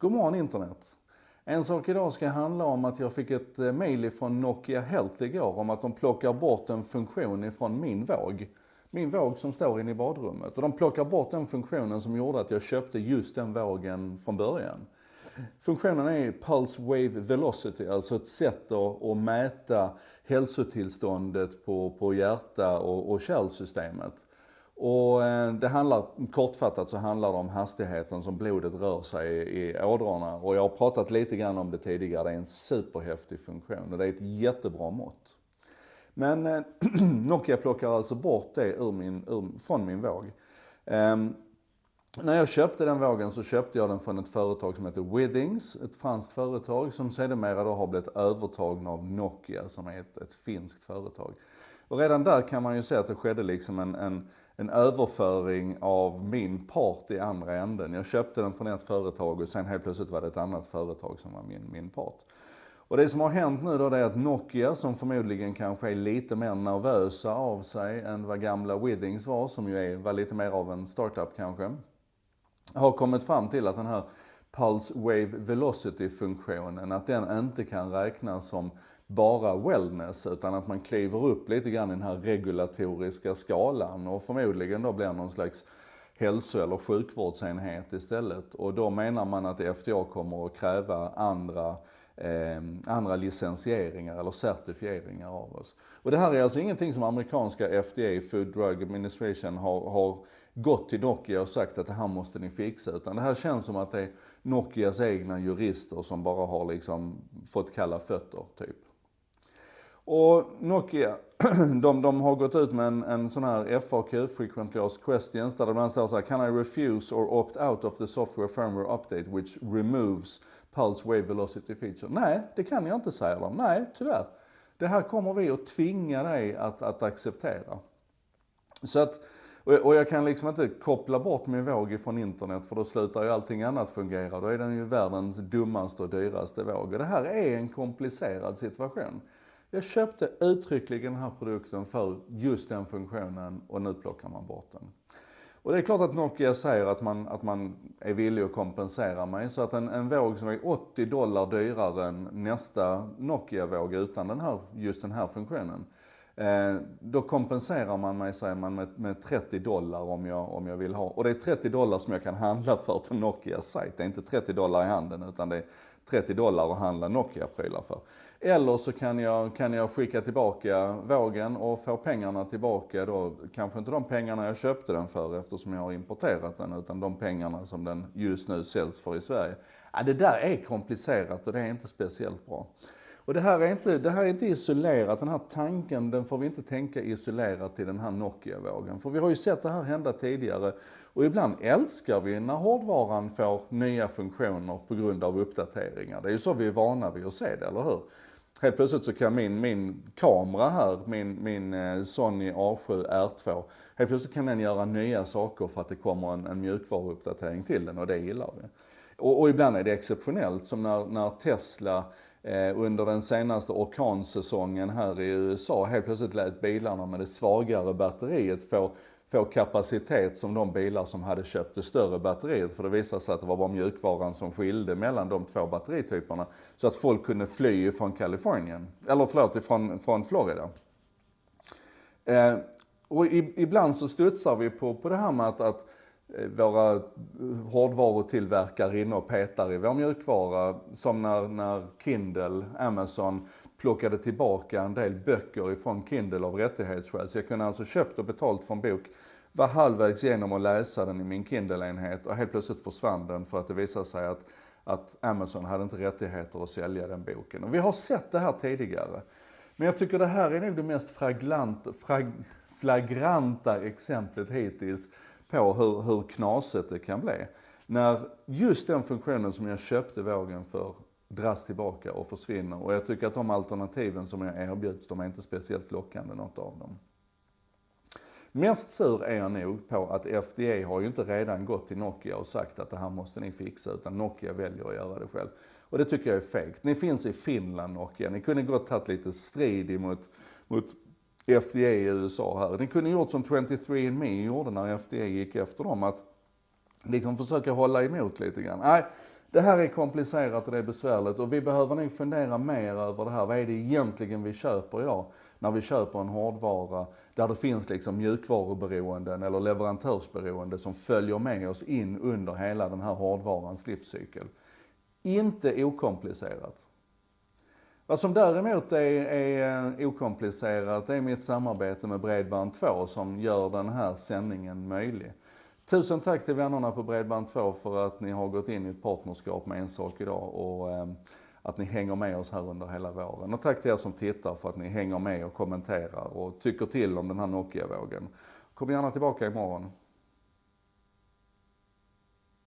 God morgon internet! En sak idag ska handla om att jag fick ett eh, mail från Nokia Health igår om att de plockar bort en funktion ifrån min våg. Min våg som står inne i badrummet. Och de plockar bort den funktionen som gjorde att jag köpte just den vågen från början. Funktionen är Pulse Wave Velocity, alltså ett sätt att, mäta hälsotillståndet på, på hjärta och, och kärlsystemet. Och eh, det handlar, kortfattat så handlar det om hastigheten som blodet rör sig i, i ådrorna. Och jag har pratat lite grann om det tidigare, det är en superhäftig funktion och det är ett jättebra mått. Men eh, Nokia plockar alltså bort det ur min, ur, från min våg. Eh, när jag köpte den vågen så köpte jag den från ett företag som heter Withings, ett franskt företag som sedermera då har blivit övertagna av Nokia som är ett, ett finskt företag. Och redan där kan man ju se att det skedde liksom en, en, en överföring av min part i andra änden. Jag köpte den från ett företag och sen helt plötsligt var det ett annat företag som var min, min part. Och det som har hänt nu då det är att Nokia, som förmodligen kanske är lite mer nervösa av sig än vad gamla Withings var, som ju är, var lite mer av en startup kanske, har kommit fram till att den här Pulse Wave Velocity-funktionen, att den inte kan räknas som bara wellness utan att man kliver upp lite grann i den här regulatoriska skalan och förmodligen då blir någon slags hälso eller sjukvårdsenhet istället. Och då menar man att FDA kommer att kräva andra, eh, andra licensieringar eller certifieringar av oss. Och det här är alltså ingenting som amerikanska FDA, Food Drug Administration, har, har gått till Nokia och sagt att det här måste ni fixa. Utan det här känns som att det är Nokias egna jurister som bara har liksom fått kalla fötter, typ. Och Nokia, de, de, har gått ut med en, en sån här FAQ, Frequently Asked Questions, där det bland annat står så här, Can I refuse or opt out of the software firmware update which removes Pulse Wave Velocity Feature? Nej, det kan jag inte säga de. Nej, tyvärr. Det här kommer vi att tvinga dig att, att acceptera. Så att, och jag kan liksom inte koppla bort min våg ifrån internet för då slutar ju allting annat fungera. Då är den ju världens dummaste och dyraste våg. Och det här är en komplicerad situation. Jag köpte uttryckligen den här produkten för just den funktionen och nu plockar man bort den. Och det är klart att Nokia säger att man, att man är villig att kompensera mig. Så att en, en våg som är 80 dollar dyrare än nästa Nokia-våg utan den här, just den här funktionen. Eh, då kompenserar man mig, säger man, med, med 30 dollar om jag, om jag vill ha. Och det är 30 dollar som jag kan handla för på Nokias sajt. Det är inte 30 dollar i handen utan det är 30 dollar att handla Nokia-prylar för. Eller så kan jag, kan jag skicka tillbaka vågen och få pengarna tillbaka då. Kanske inte de pengarna jag köpte den för eftersom jag har importerat den, utan de pengarna som den just nu säljs för i Sverige. Ja, det där är komplicerat och det är inte speciellt bra. Och det här, är inte, det här är inte isolerat, den här tanken den får vi inte tänka isolerat till den här Nokia-vågen. För vi har ju sett det här hända tidigare och ibland älskar vi när hårdvaran får nya funktioner på grund av uppdateringar. Det är ju så vi är vana vid att se det, eller hur? helt plötsligt så kan min, min kamera här, min, min eh, Sony A7 R2, helt plötsligt kan den göra nya saker för att det kommer en, en mjukvaruuppdatering till den och det gillar vi. Och, och ibland är det exceptionellt som när, när Tesla eh, under den senaste orkansäsongen här i USA helt plötsligt lät bilarna med det svagare batteriet få få kapacitet som de bilar som hade köpt det större batteriet. För det visade sig att det var bara mjukvaran som skilde mellan de två batterityperna. Så att folk kunde fly från Kalifornien, eller förlåt, ifrån, från Florida. Eh, och i, ibland så studsar vi på, på det här med att, att eh, våra hårdvarutillverkare inne och petar i vår mjukvara. Som när, när Kindle, Amazon, plockade tillbaka en del böcker ifrån Kindle av rättighetsskäl. Så jag kunde alltså köpt och betalt för en bok, var halvvägs genom att läsa den i min Kindle-enhet och helt plötsligt försvann den för att det visade sig att, att Amazon hade inte rättigheter att sälja den boken. Och vi har sett det här tidigare. Men jag tycker det här är nog det mest fraglant, frag, flagranta exemplet hittills på hur, hur knasigt det kan bli. När just den funktionen som jag köpte vågen för dras tillbaka och försvinner. Och jag tycker att de alternativen som jag erbjuds, de är inte speciellt lockande något av dem. Mest sur är jag nog på att FDA har ju inte redan gått till Nokia och sagt att det här måste ni fixa, utan Nokia väljer att göra det själv. Och det tycker jag är fegt. Ni finns i Finland Nokia, ni kunde gott tagit lite strid emot, mot FDA i USA här. Ni kunde gjort som 23andMe gjorde när FDA gick efter dem, att liksom försöka hålla emot lite grann. Nej, det här är komplicerat och det är besvärligt och vi behöver nog fundera mer över det här. Vad är det egentligen vi köper idag? När vi köper en hårdvara där det finns liksom mjukvaruberoenden eller leverantörsberoende som följer med oss in under hela den här hårdvarans livscykel. Inte okomplicerat. Vad som däremot är, är eh, okomplicerat är mitt samarbete med Bredband2 som gör den här sändningen möjlig. Tusen tack till vännerna på Bredband2 för att ni har gått in i ett partnerskap med En sak idag och ehm, att ni hänger med oss här under hela våren. Och tack till er som tittar för att ni hänger med och kommenterar och tycker till om den här Nokia-vågen. Kom gärna tillbaka imorgon.